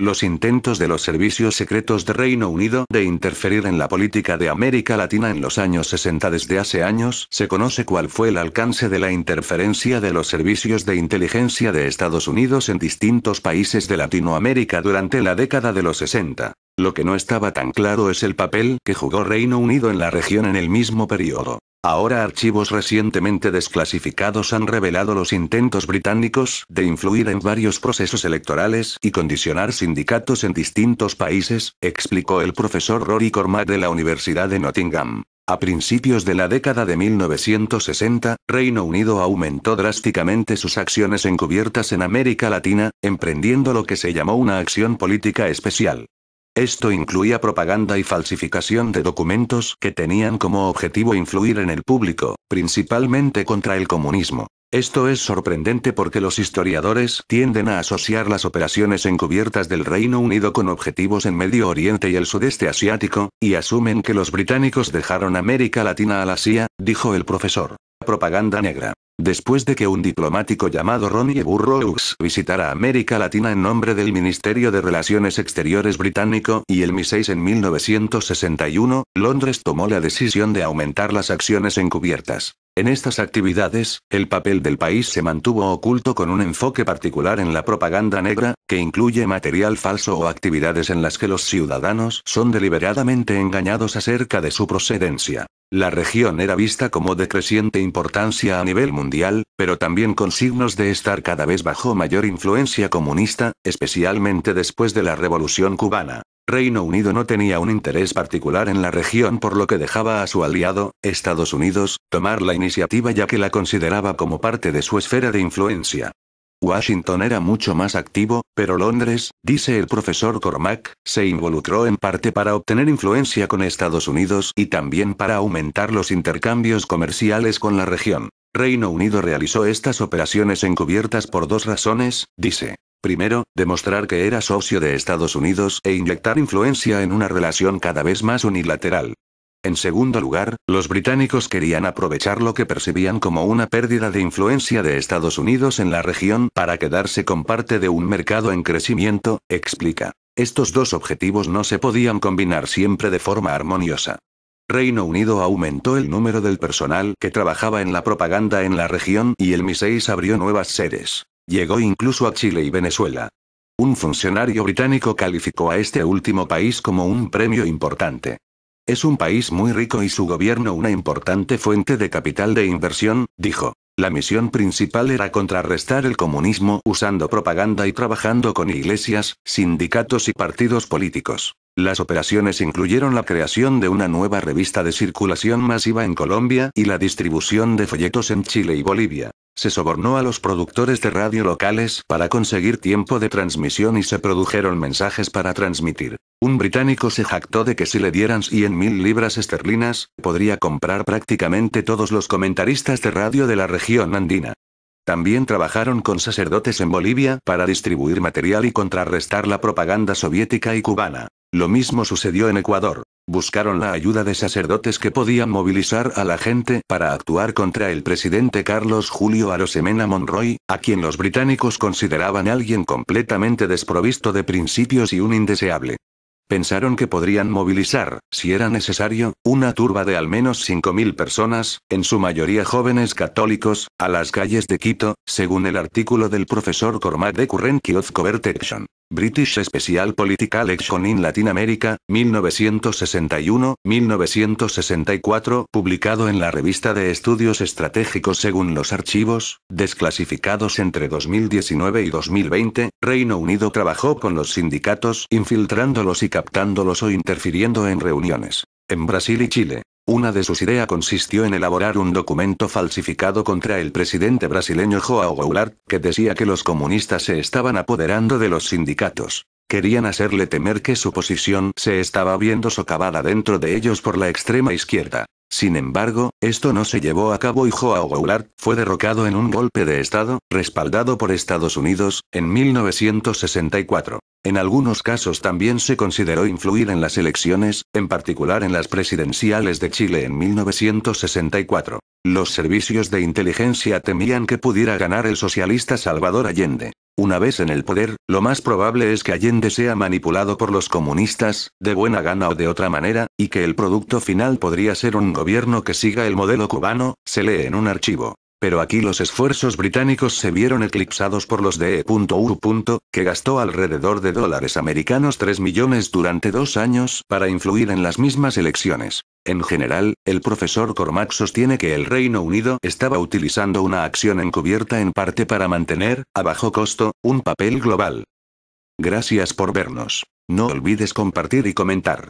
Los intentos de los servicios secretos de Reino Unido de interferir en la política de América Latina en los años 60 desde hace años se conoce cuál fue el alcance de la interferencia de los servicios de inteligencia de Estados Unidos en distintos países de Latinoamérica durante la década de los 60. Lo que no estaba tan claro es el papel que jugó Reino Unido en la región en el mismo periodo. Ahora archivos recientemente desclasificados han revelado los intentos británicos de influir en varios procesos electorales y condicionar sindicatos en distintos países, explicó el profesor Rory Cormack de la Universidad de Nottingham. A principios de la década de 1960, Reino Unido aumentó drásticamente sus acciones encubiertas en América Latina, emprendiendo lo que se llamó una acción política especial. Esto incluía propaganda y falsificación de documentos que tenían como objetivo influir en el público, principalmente contra el comunismo. Esto es sorprendente porque los historiadores tienden a asociar las operaciones encubiertas del Reino Unido con objetivos en Medio Oriente y el sudeste asiático, y asumen que los británicos dejaron América Latina a la CIA, dijo el profesor. Propaganda negra. Después de que un diplomático llamado Ronnie e. Burroughs visitara América Latina en nombre del Ministerio de Relaciones Exteriores británico y el MI6 en 1961, Londres tomó la decisión de aumentar las acciones encubiertas. En estas actividades, el papel del país se mantuvo oculto con un enfoque particular en la propaganda negra, que incluye material falso o actividades en las que los ciudadanos son deliberadamente engañados acerca de su procedencia. La región era vista como de creciente importancia a nivel mundial pero también con signos de estar cada vez bajo mayor influencia comunista, especialmente después de la Revolución cubana. Reino Unido no tenía un interés particular en la región por lo que dejaba a su aliado, Estados Unidos, tomar la iniciativa ya que la consideraba como parte de su esfera de influencia. Washington era mucho más activo, pero Londres, dice el profesor Cormac, se involucró en parte para obtener influencia con Estados Unidos y también para aumentar los intercambios comerciales con la región. Reino Unido realizó estas operaciones encubiertas por dos razones, dice. Primero, demostrar que era socio de Estados Unidos e inyectar influencia en una relación cada vez más unilateral. En segundo lugar, los británicos querían aprovechar lo que percibían como una pérdida de influencia de Estados Unidos en la región para quedarse con parte de un mercado en crecimiento, explica. Estos dos objetivos no se podían combinar siempre de forma armoniosa. Reino Unido aumentó el número del personal que trabajaba en la propaganda en la región y el MI6 abrió nuevas sedes. Llegó incluso a Chile y Venezuela. Un funcionario británico calificó a este último país como un premio importante. Es un país muy rico y su gobierno una importante fuente de capital de inversión, dijo. La misión principal era contrarrestar el comunismo usando propaganda y trabajando con iglesias, sindicatos y partidos políticos. Las operaciones incluyeron la creación de una nueva revista de circulación masiva en Colombia y la distribución de folletos en Chile y Bolivia. Se sobornó a los productores de radio locales para conseguir tiempo de transmisión y se produjeron mensajes para transmitir. Un británico se jactó de que si le dieran mil libras esterlinas, podría comprar prácticamente todos los comentaristas de radio de la región andina. También trabajaron con sacerdotes en Bolivia para distribuir material y contrarrestar la propaganda soviética y cubana. Lo mismo sucedió en Ecuador. Buscaron la ayuda de sacerdotes que podían movilizar a la gente para actuar contra el presidente Carlos Julio Arosemena Monroy, a quien los británicos consideraban alguien completamente desprovisto de principios y un indeseable. Pensaron que podrían movilizar, si era necesario, una turba de al menos 5.000 personas, en su mayoría jóvenes católicos, a las calles de Quito, según el artículo del profesor Cormac de Current Kiosk British Special Political Action in Latin America, 1961-1964, publicado en la revista de estudios estratégicos según los archivos, desclasificados entre 2019 y 2020, Reino Unido trabajó con los sindicatos, infiltrándolos y captándolos o interfiriendo en reuniones. En Brasil y Chile, una de sus ideas consistió en elaborar un documento falsificado contra el presidente brasileño João Goulart, que decía que los comunistas se estaban apoderando de los sindicatos. Querían hacerle temer que su posición se estaba viendo socavada dentro de ellos por la extrema izquierda. Sin embargo, esto no se llevó a cabo y Joao Goulart fue derrocado en un golpe de Estado, respaldado por Estados Unidos, en 1964. En algunos casos también se consideró influir en las elecciones, en particular en las presidenciales de Chile en 1964. Los servicios de inteligencia temían que pudiera ganar el socialista Salvador Allende. Una vez en el poder, lo más probable es que Allende sea manipulado por los comunistas, de buena gana o de otra manera, y que el producto final podría ser un gobierno que siga el modelo cubano, se lee en un archivo. Pero aquí los esfuerzos británicos se vieron eclipsados por los de E.U. que gastó alrededor de dólares americanos 3 millones durante dos años para influir en las mismas elecciones. En general, el profesor Cormack sostiene que el Reino Unido estaba utilizando una acción encubierta en parte para mantener, a bajo costo, un papel global. Gracias por vernos. No olvides compartir y comentar.